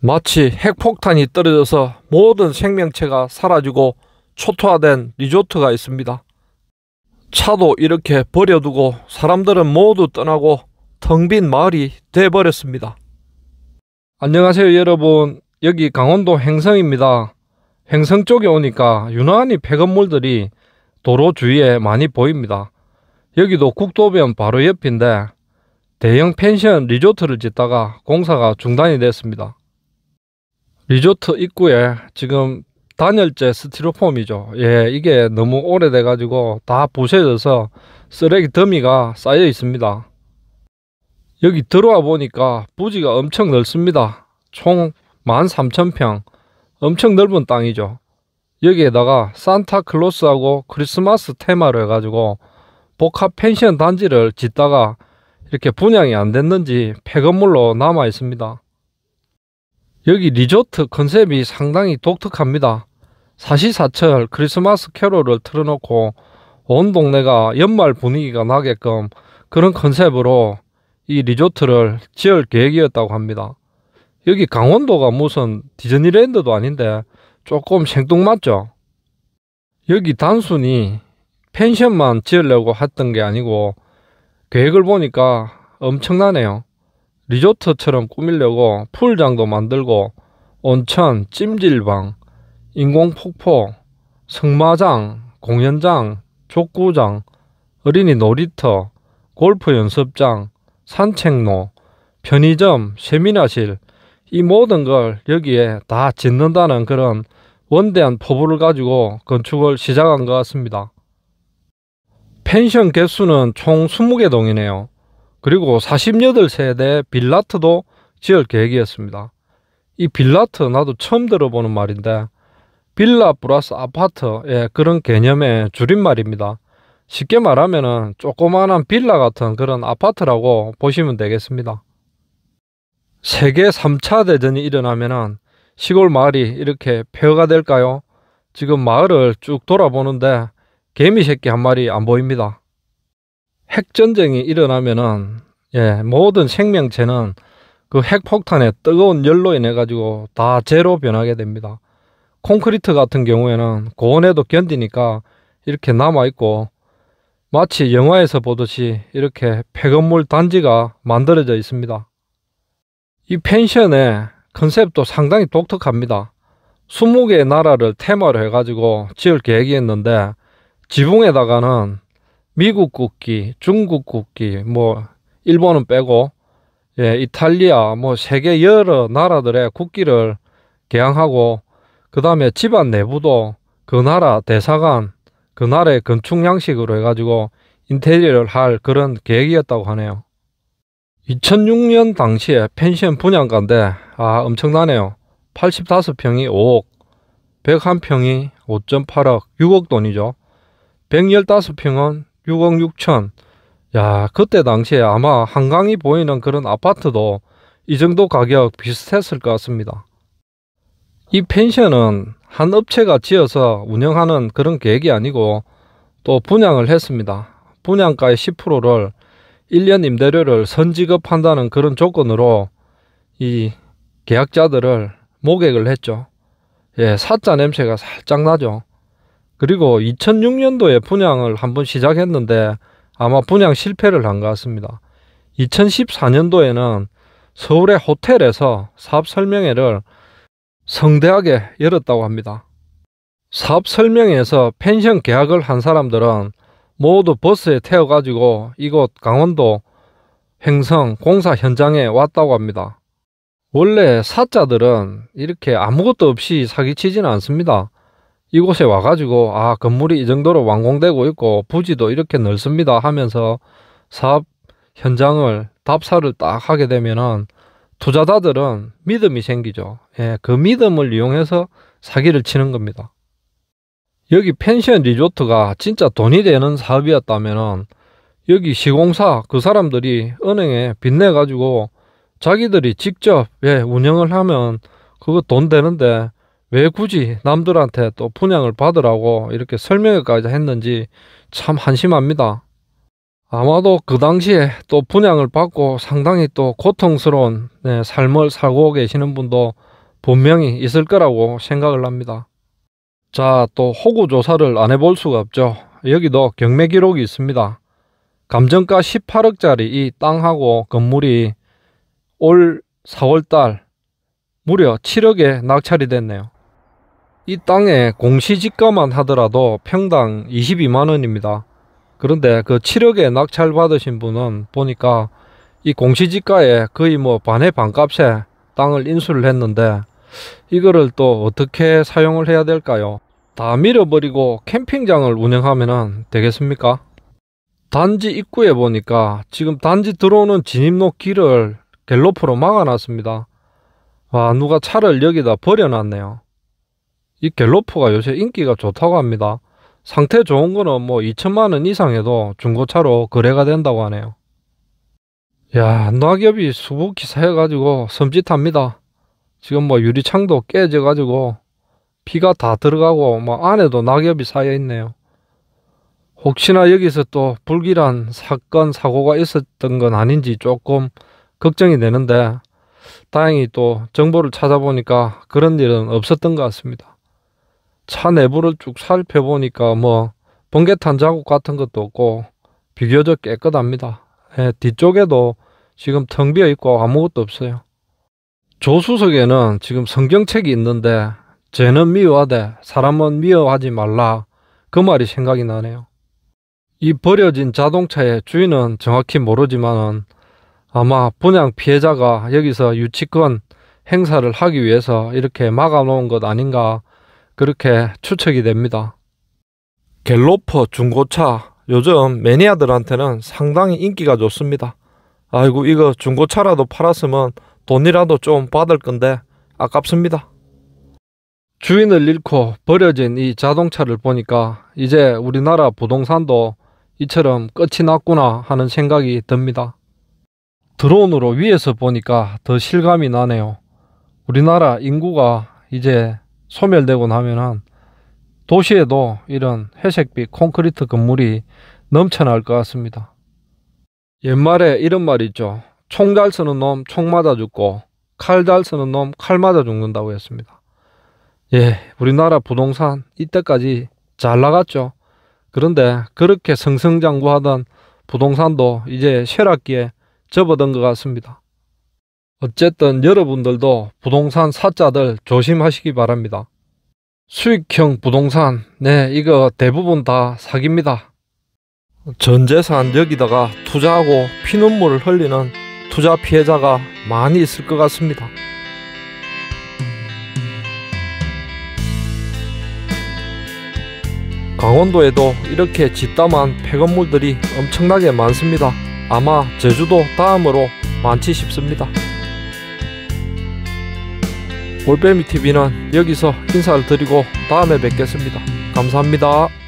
마치 핵폭탄이 떨어져서 모든 생명체가 사라지고 초토화된 리조트가 있습니다. 차도 이렇게 버려두고 사람들은 모두 떠나고 텅 빈 마을이 돼버렸습니다. 안녕하세요 여러분 여기 강원도 행성입니다. 행성 쪽에 오니까 유난히 폐건물들이 도로 주위에 많이 보입니다. 여기도 국도변 바로 옆인데 대형 펜션 리조트를 짓다가 공사가 중단이 됐습니다. 리조트 입구에 지금 단열재 스티로폼이죠. 예, 이게 너무 오래돼가지고 다 부셔져서 쓰레기 더미가 쌓여 있습니다. 여기 들어와 보니까 부지가 엄청 넓습니다. 총 13,000평. 엄청 넓은 땅이죠. 여기에다가 산타클로스하고 크리스마스 테마를 해가지고 복합 펜션 단지를 짓다가 이렇게 분양이 안 됐는지 폐건물로 남아 있습니다. 여기 리조트 컨셉이 상당히 독특합니다. 사시사철 크리스마스 캐롤을 틀어놓고 온 동네가 연말 분위기가 나게끔 그런 컨셉으로 이 리조트를 지을 계획이었다고 합니다. 여기 강원도가 무슨 디즈니랜드도 아닌데 조금 생뚱맞죠? 여기 단순히 펜션만 지으려고 했던 게 아니고 계획을 보니까 엄청나네요. 리조트처럼 꾸밀려고 풀장도 만들고 온천, 찜질방, 인공폭포, 승마장, 공연장, 족구장, 어린이 놀이터, 골프 연습장, 산책로, 편의점, 세미나실 이 모든 걸 여기에 다 짓는다는 그런 원대한 포부를 가지고 건축을 시작한 것 같습니다. 펜션 개수는 총 20개 동이네요. 그리고 48세대 빌라트도 지을 계획이었습니다. 이 빌라트 나도 처음 들어보는 말인데 빌라 플러스 아파트 예, 그런 개념의 줄임말입니다. 쉽게 말하면 조그마한 빌라 같은 그런 아파트라고 보시면 되겠습니다. 세계 3차 대전이 일어나면 시골 마을이 이렇게 폐허가 될까요? 지금 마을을 쭉 돌아보는데 개미 새끼 한 마리 안 보입니다. 핵전쟁이 일어나면은 예, 모든 생명체는 그 핵폭탄의 뜨거운 열로 인해 가지고 다 재로 변하게 됩니다. 콘크리트 같은 경우에는 고온에도 견디니까 이렇게 남아 있고 마치 영화에서 보듯이 이렇게 폐건물 단지가 만들어져 있습니다. 이 펜션의 컨셉도 상당히 독특합니다. 20개의 나라를 테마로 해가지고 지을 계획이었는데 지붕에다가는 미국 국기, 중국 국기, 뭐 일본은 빼고 예, 이탈리아 뭐 세계 여러 나라들의 국기를 개항하고 그다음에 집안 내부도 그 나라 대사관 그 나라의 건축 양식으로 해가지고 인테리어를 할 그런 계획이었다고 하네요. 2006년 당시에 펜션 분양가인데 아 엄청나네요. 85평이 5억, 101평이 5.8억, 6억 돈이죠. 115평은 6억 6천. 야, 그때 당시에 아마 한강이 보이는 그런 아파트도 이 정도 가격 비슷했을 것 같습니다. 이 펜션은 한 업체가 지어서 운영하는 그런 계획이 아니고 또 분양을 했습니다. 분양가의 10%를 1년 임대료를 선지급한다는 그런 조건으로 이 계약자들을 모객을 했죠. 예, 사자 냄새가 살짝 나죠. 그리고 2006년도에 분양을 한번 시작했는데 아마 분양 실패를 한 것 같습니다. 2014년도에는 서울의 호텔에서 사업 설명회를 성대하게 열었다고 합니다. 사업 설명회에서 펜션 계약을 한 사람들은 모두 버스에 태워가지고 이곳 강원도 행성 공사 현장에 왔다고 합니다. 원래 사자들은 이렇게 아무것도 없이 사기치지는 않습니다. 이곳에 와가지고 아 건물이 이 정도로 완공되고 있고 부지도 이렇게 넓습니다 하면서 사업 현장을 답사를 딱 하게 되면은 투자자들은 믿음이 생기죠. 예, 그 믿음을 이용해서 사기를 치는 겁니다. 여기 펜션 리조트가 진짜 돈이 되는 사업이었다면은 여기 시공사 그 사람들이 은행에 빚내 가지고 자기들이 직접 예, 운영을 하면 그거 돈 되는데 왜 굳이 남들한테 또 분양을 받으라고 이렇게 설명회까지 했는지 참 한심합니다. 아마도 그 당시에 또 분양을 받고 상당히 또 고통스러운 네, 삶을 살고 계시는 분도 분명히 있을 거라고 생각을 합니다. 자, 또 호구 조사를 안 해볼 수가 없죠. 여기도 경매 기록이 있습니다. 감정가 18억짜리 이 땅하고 건물이 올 4월달 무려 7억에 낙찰이 됐네요. 이 땅에 공시지가만 하더라도 평당 22만원입니다. 그런데 그 7억에 낙찰 받으신 분은 보니까 이 공시지가에 거의 뭐 반의 반값에 땅을 인수를 했는데 이거를 또 어떻게 사용을 해야 될까요? 다 밀어버리고 캠핑장을 운영하면 되겠습니까? 단지 입구에 보니까 지금 단지 들어오는 진입로 길을 갤로프로 막아놨습니다. 와 누가 차를 여기다 버려놨네요. 이 갤로프가 요새 인기가 좋다고 합니다. 상태 좋은 거는 뭐 2천만원 이상에도 중고차로 거래가 된다고 하네요. 야 낙엽이 수북기사 해가지고 섬찟합니다. 지금 뭐 유리창도 깨져가지고 피가다 들어가고 뭐 안에도 낙엽이 쌓여있네요. 혹시나 여기서 또 불길한 사건 사고가 있었던 건 아닌지 조금 걱정이 되는데 다행히 또 정보를 찾아보니까 그런 일은 없었던 것 같습니다. 차 내부를 쭉 살펴보니까 뭐 번개탄 자국 같은 것도 없고 비교적 깨끗합니다. 예, 뒤쪽에도 지금 텅 비어 있고 아무것도 없어요. 조수석에는 지금 성경책이 있는데 죄는 미워하되 사람은 미워하지 말라 그 말이 생각이 나네요. 이 버려진 자동차의 주인은 정확히 모르지만 아마 분양 피해자가 여기서 유치권 행사를 하기 위해서 이렇게 막아놓은 것 아닌가 그렇게 추측이 됩니다. 갤로퍼 중고차 요즘 매니아들한테는 상당히 인기가 좋습니다. 아이고 이거 중고차라도 팔았으면 돈이라도 좀 받을 건데 아깝습니다. 주인을 잃고 버려진 이 자동차를 보니까 이제 우리나라 부동산도 이처럼 끝이 났구나 하는 생각이 듭니다. 드론으로 위에서 보니까 더 실감이 나네요. 우리나라 인구가 이제 소멸되고나면은 도시에도 이런 회색빛 콘크리트 건물이 넘쳐날 것 같습니다. 옛말에 이런 말 있죠. 총 잘 쓰는 놈 총 맞아 죽고 칼 잘 쓰는 놈 칼 맞아 죽는다고 했습니다. 예, 우리나라 부동산 이때까지 잘 나갔죠. 그런데 그렇게 승승장구하던 부동산도 이제 쇠락기에 접어든 것 같습니다. 어쨌든 여러분들도 부동산 사자들 조심하시기 바랍니다. 수익형 부동산, 네, 이거 대부분 다 사기입니다. 전 재산 여기다가 투자하고 피눈물을 흘리는 투자 피해자가 많이 있을 것 같습니다. 강원도에도 이렇게 짓담한 폐건물들이 엄청나게 많습니다. 아마 제주도 다음으로 많지 싶습니다. 올빼미 TV는 여기서 인사를 드리고 다음에 뵙겠습니다. 감사합니다.